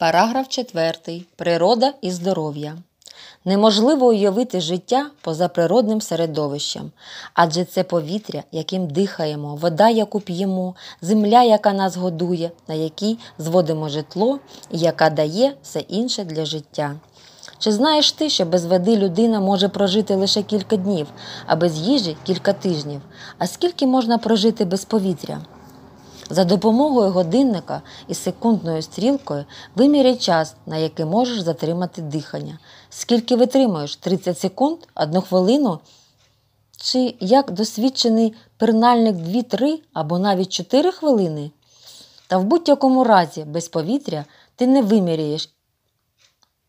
Параграф 4. Природа і здоров'я. Неможливо уявити життя поза природним середовищем, адже це повітря, яким дихаємо, вода, яку п'ємо, земля, яка нас годує, на якій зводимо житло і яка дає все інше для життя. Чи знаєш ти, що без води людина може прожити лише кілька днів, а без їжі кілька тижнів? А скільки можна прожити без повітря? За допомогою годинника і секундною стрілкою виміряй час, на який можеш затримати дихання. Скільки витримуєш 30 секунд, 1 хвилину? Чи як досвідчений пернальник 2-3 або навіть 4 хвилини? Та в будь-якому разі без повітря ти не виміряєш,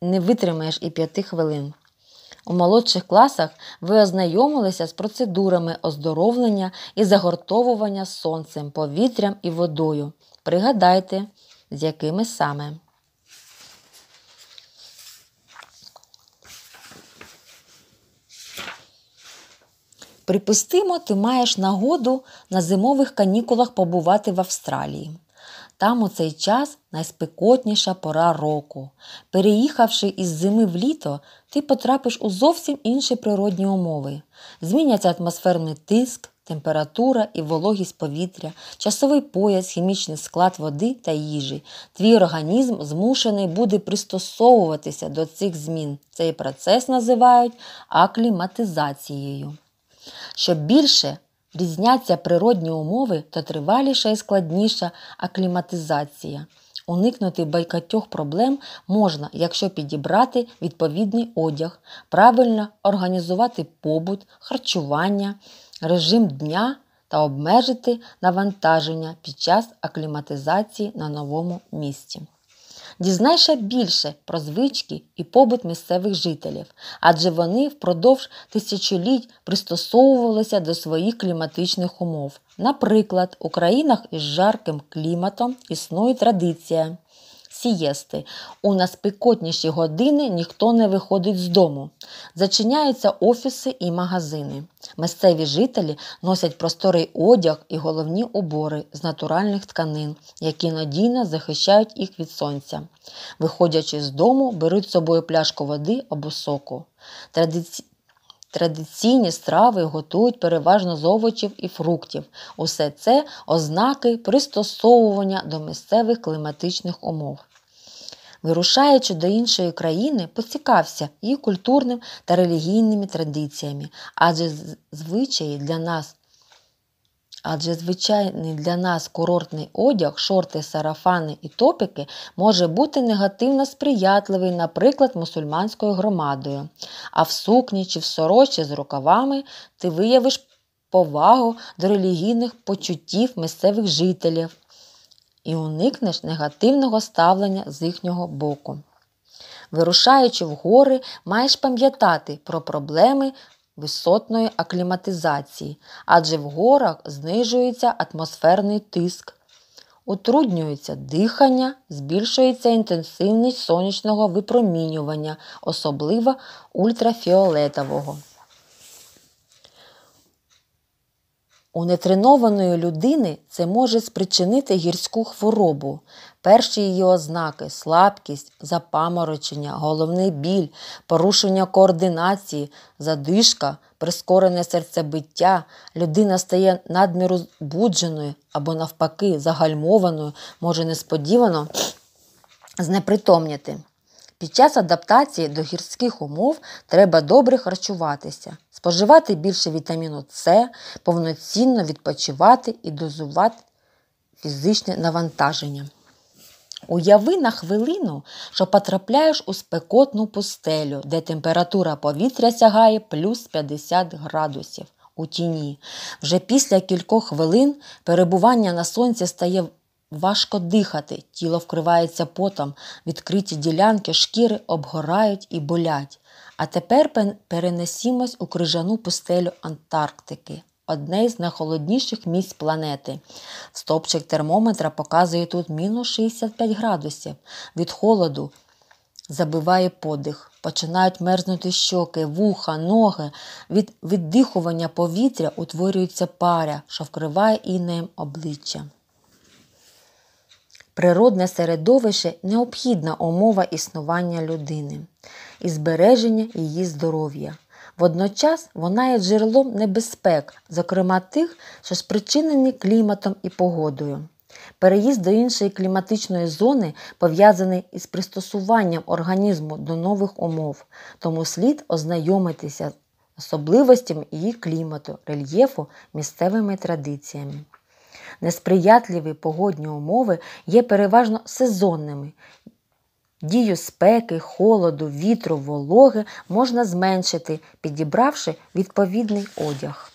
не витримаєш і 5 хвилин. У молодших класах ви ознайомилися з процедурами оздоровлення і загортовування сонцем, повітрям і водою. Пригадайте, з якими саме. Припустимо, ти маєш нагоду на зимових канікулах побувати в Австралії. Там у цей час найспекотніша пора року. Переїхавши із зими в літо, ти потрапиш у зовсім інші природні умови. Зміняться атмосферний тиск, температура і вологість повітря, часовий пояс, хімічний склад води та їжі. Твій організм змушений буде пристосовуватися до цих змін. Цей процес називають акліматизацією. Щоб більше різняться природні умови та триваліша і складніша акліматизація. Уникнути байкатьох проблем можна, якщо підібрати відповідний одяг, правильно організувати побут, харчування, режим дня та обмежити навантаження під час акліматизації на новому місці дізнайся більше про звички і побут місцевих жителів, адже вони впродовж тисячоліть пристосовувалися до своїх кліматичних умов. Наприклад, у країнах із жарким кліматом існує традиція сієсти. У наспекотніші години ніхто не виходить з дому. Зачиняються офіси і магазини. Місцеві жителі носять просторий одяг і головні убори з натуральних тканин, які надійно захищають їх від сонця. Виходячи з дому, беруть з собою пляшку води або соку. Традиці... Традиційні страви готують переважно з овочів і фруктів. Усе це ознаки пристосовування до місцевих кліматичних умов вирушаючи до іншої країни, поцікався її культурним та релігійними традиціями, адже звичаї для нас. Адже звичайний для нас курортний одяг, шорти, сарафани і топіки може бути негативно сприятливий, наприклад, мусульманською громадою. А в сукні чи в сорочі з рукавами ти виявиш повагу до релігійних почуттів місцевих жителів і уникнеш негативного ставлення з їхнього боку. Вирушаючи в гори, маєш пам'ятати про проблеми висотної акліматизації, адже в горах знижується атмосферний тиск, утруднюється дихання, збільшується інтенсивність сонячного випромінювання, особливо ультрафіолетового. У нетренованої людини це може спричинити гірську хворобу. Перші її ознаки слабкість, запаморочення, головний біль, порушення координації, задишка, прискорене серцебиття, людина стає надміру збудженою або, навпаки, загальмованою, може несподівано знепритомніти. Під час адаптації до гірських умов треба добре харчуватися, споживати більше вітаміну С, повноцінно відпочивати і дозувати фізичне навантаження. Уяви на хвилину, що потрапляєш у спекотну пустелю, де температура повітря сягає плюс 50 градусів у тіні. Вже після кількох хвилин перебування на сонці стає Важко дихати, тіло вкривається потом, відкриті ділянки шкіри обгорають і болять. А тепер перенесімось у крижану пустелю Антарктики, одне з найхолодніших місць планети. Стопчик термометра показує тут мінус 65 градусів. Від холоду забиває подих, починають мерзнути щоки, вуха, ноги. Від віддихування повітря утворюється паря, що вкриває інеєм обличчя. Природне середовище необхідна умова існування людини і збереження її здоров'я. Водночас вона є джерелом небезпек, зокрема тих, що спричинені кліматом і погодою. Переїзд до іншої кліматичної зони пов'язаний із пристосуванням організму до нових умов, тому слід ознайомитися з особливостями її клімату, рельєфу, місцевими традиціями несприятливі погодні умови є переважно сезонними. Дію спеки, холоду, вітру, вологи можна зменшити, підібравши відповідний одяг.